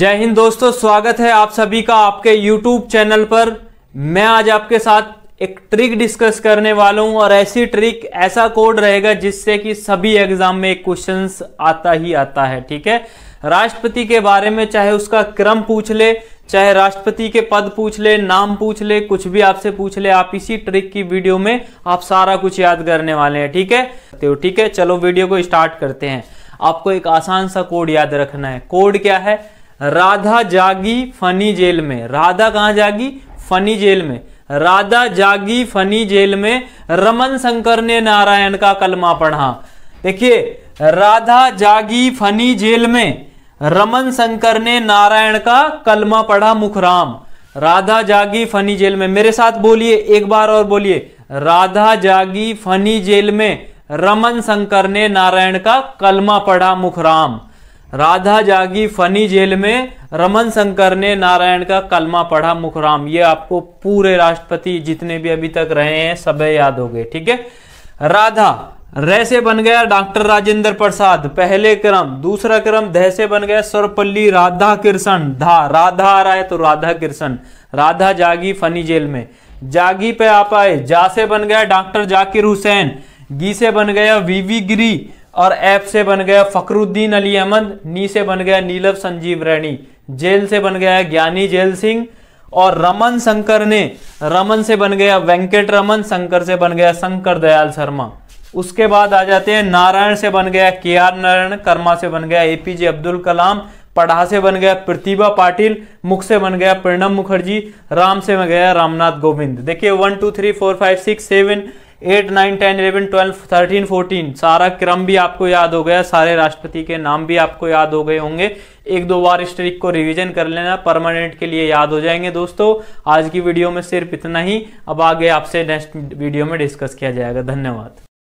जय हिंद दोस्तों स्वागत है आप सभी का आपके YouTube चैनल पर मैं आज आपके साथ एक ट्रिक डिस्कस करने वाला हूं और ऐसी ट्रिक ऐसा कोड रहेगा जिससे कि सभी एग्जाम में क्वेश्चंस आता ही आता है ठीक है राष्ट्रपति के बारे में चाहे उसका क्रम पूछ ले चाहे राष्ट्रपति के पद पूछ ले नाम पूछ ले कुछ भी आपसे पूछ ले आप इसी ट्रिक की वीडियो में आप सारा कुछ याद करने वाले हैं ठीक है तो ठीक है चलो वीडियो को स्टार्ट करते हैं आपको एक आसान सा कोड याद रखना है कोड क्या है राधा जागी फनी जेल में राधा कहाँ जागी फनी जेल में राधा जागी फनी जेल में रमन शंकर ने नारायण का कलमा पढ़ा देखिए राधा जागी फनी जेल में रमन शंकर ने नारायण का कलमा पढ़ा मुखराम राधा जागी फनी जेल में मेरे साथ बोलिए एक बार और बोलिए राधा जागी फनी जेल में रमन शंकर ने नारायण का कलमा पढ़ा मुखराम राधा जागी फनी जेल में रमन शंकर ने नारायण का कलमा पढ़ा मुखराम ये आपको पूरे राष्ट्रपति जितने भी अभी तक रहे हैं सब याद हो गए ठीक है राधा रैसे बन गया डॉक्टर राजेंद्र प्रसाद पहले क्रम दूसरा क्रम धह से बन गया सर्वपल्ली राधा कृष्ण धा राधा आ रहा है तो राधा कृष्ण राधा जागी फनी जेल में जागी पे आप आए जा से बन गया डॉक्टर जाकिर हुसैन गी से बन गया वीवी गिरी और एफ से बन गया फकरुद्दीन अली अहमद नी से बन गया नीलव संजीव रैनी जेल से बन गया ज्ञानी जेल सिंह और रमन शंकर ने रमन से बन गया वेंकट रमन शंकर से बन गया शंकर दयाल शर्मा उसके बाद आ जाते हैं नारायण से बन गया के आर नारायण कर्मा से बन गया एपीजे अब्दुल कलाम पढ़ा से बन गया प्रतिभा पाटिल मुख से बन गया प्रणब मुखर्जी राम से बन गया रामनाथ गोविंद देखिए one two three four five six seven eight nine ten eleven twelve thirteen fourteen सारा क्रम भी आपको याद हो गया सारे राष्ट्रपति के नाम भी आपको याद हो गए होंगे एक दो बार इस ट्रिक को रिवीजन कर लेना परमानेंट के लिए याद हो जाएंगे दोस्तों आज की वीडियो में सिर्फ इतना ही अब आगे आपसे नेक्स्ट वीडियो में डिस्कस किया जाएगा धन्यवाद